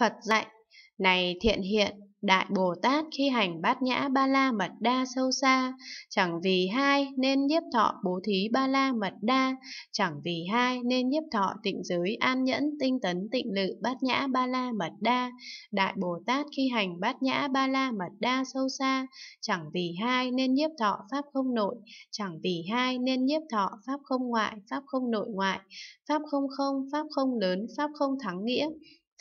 Phật dạy, này thiện hiện, Đại Bồ Tát khi hành bát nhã ba la mật đa sâu xa, chẳng vì hai nên nhiếp thọ bố thí ba la mật đa, chẳng vì hai nên nhiếp thọ tịnh giới an nhẫn tinh tấn tịnh lự bát nhã ba la mật đa. Đại Bồ Tát khi hành bát nhã ba la mật đa sâu xa, chẳng vì hai nên nhiếp thọ pháp không nội, chẳng vì hai nên nhiếp thọ pháp không ngoại, pháp không nội ngoại, pháp không không, pháp không lớn, pháp không thắng nghĩa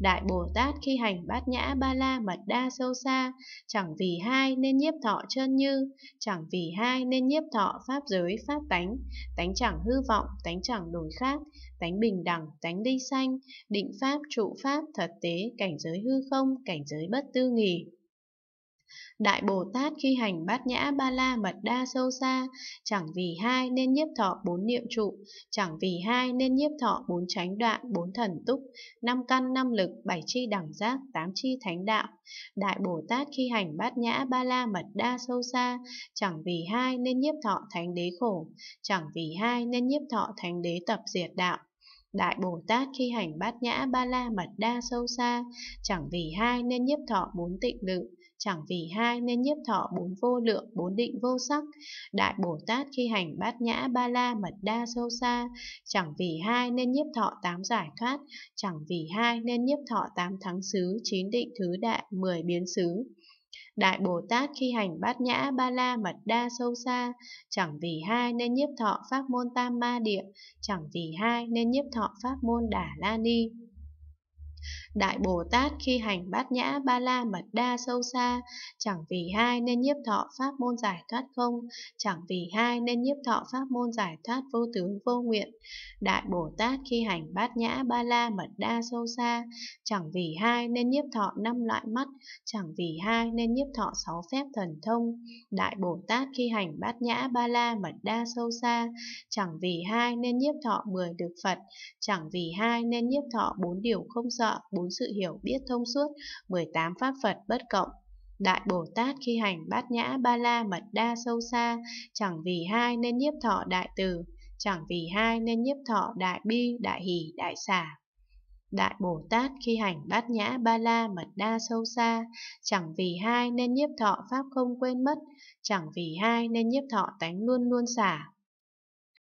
Đại Bồ Tát khi hành bát nhã ba la mật đa sâu xa, chẳng vì hai nên nhiếp thọ chân như, chẳng vì hai nên nhiếp thọ pháp giới pháp tánh, tánh chẳng hư vọng, tánh chẳng đổi khác, tánh bình đẳng, tánh đi xanh, định pháp, trụ pháp, thật tế, cảnh giới hư không, cảnh giới bất tư nghỉ. Đại Bồ Tát khi hành bát nhã ba la mật đa sâu xa, chẳng vì hai nên nhiếp thọ bốn niệm trụ, chẳng vì hai nên nhiếp thọ bốn chánh đoạn, bốn thần túc, năm căn năm lực, bảy chi đẳng giác, tám chi thánh đạo. Đại Bồ Tát khi hành bát nhã ba la mật đa sâu xa, chẳng vì hai nên nhiếp thọ thánh đế khổ, chẳng vì hai nên nhiếp thọ thánh đế tập diệt đạo. Đại Bồ Tát khi hành bát nhã ba la mật đa sâu xa, chẳng vì hai nên nhiếp thọ bốn tịnh lự, chẳng vì hai nên nhiếp thọ bốn vô lượng, bốn định vô sắc. Đại Bồ Tát khi hành bát nhã ba la mật đa sâu xa, chẳng vì hai nên nhiếp thọ tám giải thoát, chẳng vì hai nên nhiếp thọ tám thắng xứ, chín định thứ đại, mười biến xứ. Đại Bồ Tát khi hành bát nhã ba la mật đa sâu xa, chẳng vì hai nên nhiếp thọ pháp môn tam ma địa, chẳng vì hai nên nhiếp thọ pháp môn đà la ni. Đại Bồ Tát khi hành bát nhã ba la mật đa sâu xa, chẳng vì hai nên nhiếp thọ pháp môn giải thoát không, chẳng vì hai nên nhiếp thọ pháp môn giải thoát vô tướng vô nguyện. Đại Bồ Tát khi hành bát nhã ba la mật đa sâu xa, chẳng vì hai nên nhiếp thọ năm loại mắt, chẳng vì hai nên nhiếp thọ sáu phép thần thông. Đại Bồ Tát khi hành bát nhã ba la mật đa sâu xa, chẳng vì hai nên nhiếp thọ mười được Phật, chẳng vì hai nên nhiếp thọ bốn điều không sợ, bốn đúng sự hiểu biết thông suốt 18 pháp Phật bất cộng. Đại Bồ Tát khi hành bát nhã ba la mật đa sâu xa, chẳng vì hai nên nhiếp thọ đại từ, chẳng vì hai nên nhiếp thọ đại bi, đại hỷ, đại xả. Đại Bồ Tát khi hành bát nhã ba la mật đa sâu xa, chẳng vì hai nên nhiếp thọ pháp không quên mất, chẳng vì hai nên nhiếp thọ tánh luôn luôn xả,